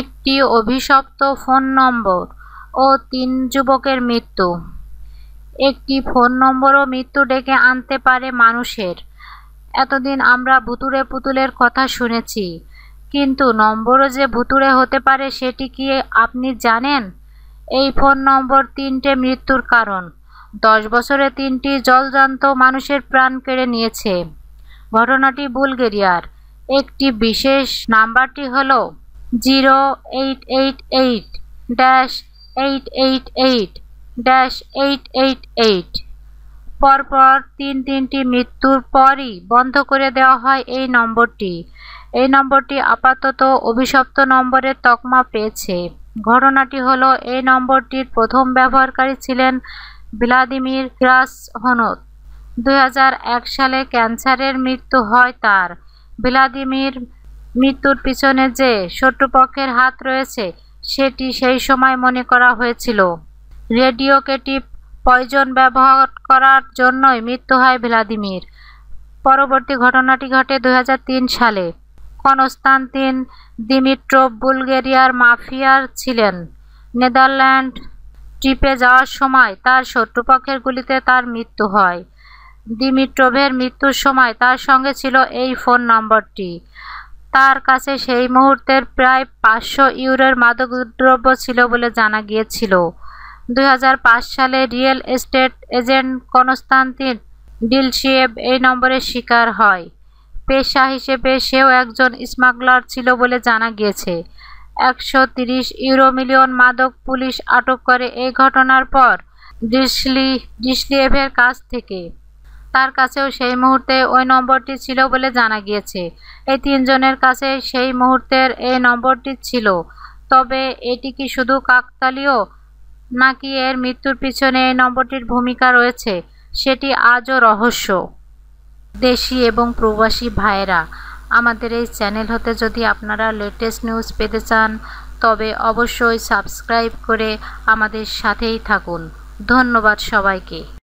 একটি অভিশপ্ত ফোন নম্বর ও তিন যুবকের মৃত্যু একটি ফোন নম্বরও মৃত্যু ডেকে আনতে পারে মানুষের এতদিন আমরা ভুতুড়ে পুতুলের কথা শুনেছি কিন্তু নম্বরও যে ভুতুড়ে হতে পারে সেটি কি আপনি জানেন এই ফোন নম্বর তিনটে মৃত্যুর কারণ দশ বছরে তিনটি জলজান্ত মানুষের প্রাণ কেড়ে নিয়েছে ঘটনাটি বুলগেরিয়ার একটি বিশেষ নাম্বারটি হলো zero eight eight eight dash eight eight eight dash eight eight eight পরপর তিন তিনটি মৃত্যুর পরই বন্ধ করে দেওয়া হয় এই নম্বরটি এই নম্বরটি আপাতত অভিশপ্ত নম্বরের তকমা পেয়েছে ঘটনাটি হলো এই নম্বরটির প্রথম ব্যবহারকারী ছিলেন ভ্লাদিমির গ্রাসহনত দু সালে ক্যান্সারের মৃত্যু হয় তার ভ্লাদিমির মৃত্যুর পিছনে যে শত্রুপক্ষের হাত রয়েছে সেটি সেই সময় মনে করা হয়েছিল রেডিওকেটিভ পয়জন ব্যবহার করার জন্যই মৃত্যু হয় ভ্লাদিমির পরবর্তী ঘটনাটি ঘটে দু সালে কনস্তান্তিন দিমিট্রোভ বুলগেরিয়ার মাফিয়ার ছিলেন নেদারল্যান্ড ট্রিপে যাওয়ার সময় তার শত্রুপক্ষের গুলিতে তার মৃত্যু হয় দিমিট্রোভের মৃত্যুর সময় তার সঙ্গে ছিল এই ফোন নম্বরটি তার কাছে সেই মুহূর্তের প্রায় পাঁচশো ইউরোর মাদকদ্রব্য ছিল বলে জানা গিয়েছিল দুই সালে রিয়েল এস্টেট এজেন্ট কনস্তান্তিন ডিলশিয়েব এই নম্বরের শিকার হয় পেশা হিসেবে সেও একজন স্মাগলার ছিল বলে জানা গিয়েছে একশো ইউরো মিলিয়ন মাদক পুলিশ আটক করে এই ঘটনার পর ডিসলি ডিসলিয়েভের কাছ থেকে তার কাছেও সেই মুহূর্তে ওই নম্বরটি ছিল বলে জানা গিয়েছে এই তিনজনের কাছে সেই মুহূর্তের এই নম্বরটি ছিল তবে এটি কি শুধু কাকতালীয় নাকি এর মৃত্যুর পিছনে এই নম্বরটির ভূমিকা রয়েছে সেটি আজও রহস্য দেশি এবং প্রবাসী ভাইয়েরা আমাদের এই চ্যানেল হতে যদি আপনারা লেটেস্ট নিউজ পেতে চান তবে অবশ্যই সাবস্ক্রাইব করে আমাদের সাথেই থাকুন ধন্যবাদ সবাইকে